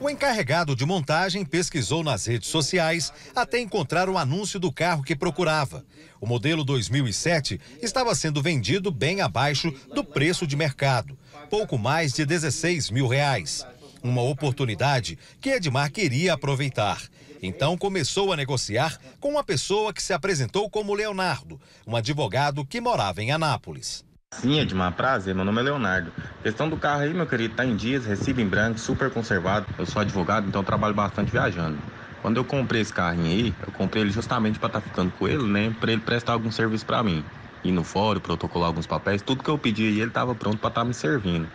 O encarregado de montagem pesquisou nas redes sociais até encontrar o anúncio do carro que procurava. O modelo 2007 estava sendo vendido bem abaixo do preço de mercado, pouco mais de 16 mil reais. Uma oportunidade que Edmar queria aproveitar. Então começou a negociar com uma pessoa que se apresentou como Leonardo, um advogado que morava em Anápolis. Sim, é Edmar, prazer. Meu nome é Leonardo. Questão do carro aí, meu querido, tá em dias, recibo em branco, super conservado. Eu sou advogado, então trabalho bastante viajando. Quando eu comprei esse carrinho aí, eu comprei ele justamente para estar tá ficando com ele, né? Para ele prestar algum serviço para mim ir no fórum, protocolar alguns papéis, tudo que eu pedi aí ele estava pronto para estar tá me servindo.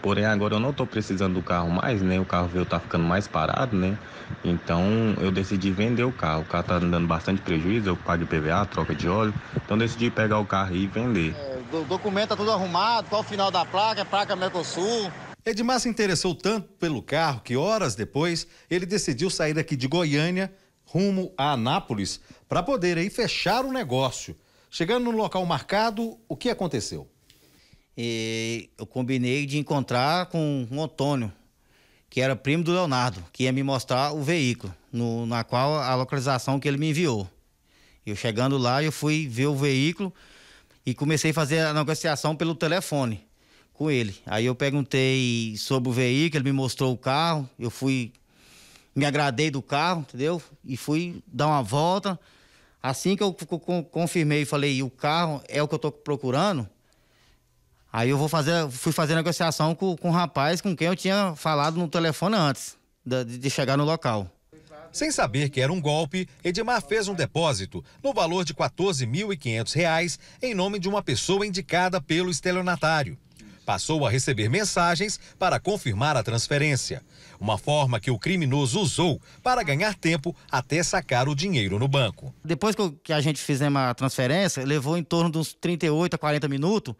Porém, agora eu não estou precisando do carro mais, né? O carro veio tá ficando mais parado, né? Então eu decidi vender o carro. O carro tá dando bastante prejuízo, eu pago PVA, troca de óleo. Então decidi pegar o carro e vender. É, o documento tá tudo arrumado, qual o final da placa, é placa Mercosul. Edmar se interessou tanto pelo carro que horas depois ele decidiu sair daqui de Goiânia rumo a Anápolis para poder aí fechar o negócio. Chegando no local marcado, o que aconteceu? E eu combinei de encontrar com o Antônio, que era primo do Leonardo, que ia me mostrar o veículo, no, na qual a localização que ele me enviou. Eu chegando lá, eu fui ver o veículo e comecei a fazer a negociação pelo telefone com ele. Aí eu perguntei sobre o veículo, ele me mostrou o carro, eu fui, me agradei do carro, entendeu? E fui dar uma volta Assim que eu confirmei e falei, o carro é o que eu estou procurando, aí eu vou fazer, fui fazer negociação com, com rapaz com quem eu tinha falado no telefone antes de, de chegar no local. Sem saber que era um golpe, Edmar fez um depósito no valor de R$ 14.500 em nome de uma pessoa indicada pelo estelionatário passou a receber mensagens para confirmar a transferência. Uma forma que o criminoso usou para ganhar tempo até sacar o dinheiro no banco. Depois que a gente fizemos a transferência, levou em torno de uns 38 a 40 minutos.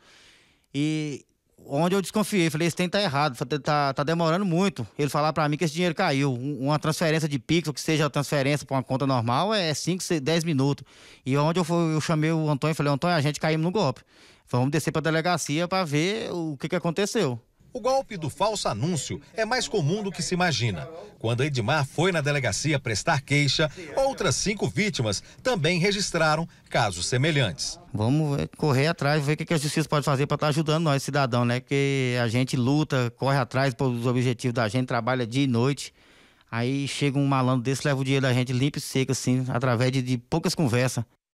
E onde eu desconfiei, falei, esse tem tá errado, tá, tá demorando muito. Ele falar para mim que esse dinheiro caiu. Uma transferência de Pix, ou que seja a transferência para uma conta normal, é 5, 10 minutos. E onde eu, fui, eu chamei o Antônio e falei, Antônio, a gente caímos no golpe. Vamos descer para a delegacia para ver o que, que aconteceu. O golpe do falso anúncio é mais comum do que se imagina. Quando Edmar foi na delegacia prestar queixa, outras cinco vítimas também registraram casos semelhantes. Vamos é, correr atrás, ver o que a justiça pode fazer para estar tá ajudando nós, cidadão, né? Que a gente luta, corre atrás pelos objetivos da gente, trabalha dia e noite. Aí chega um malandro desse, leva o dinheiro da gente limpo e seco, assim, através de, de poucas conversas.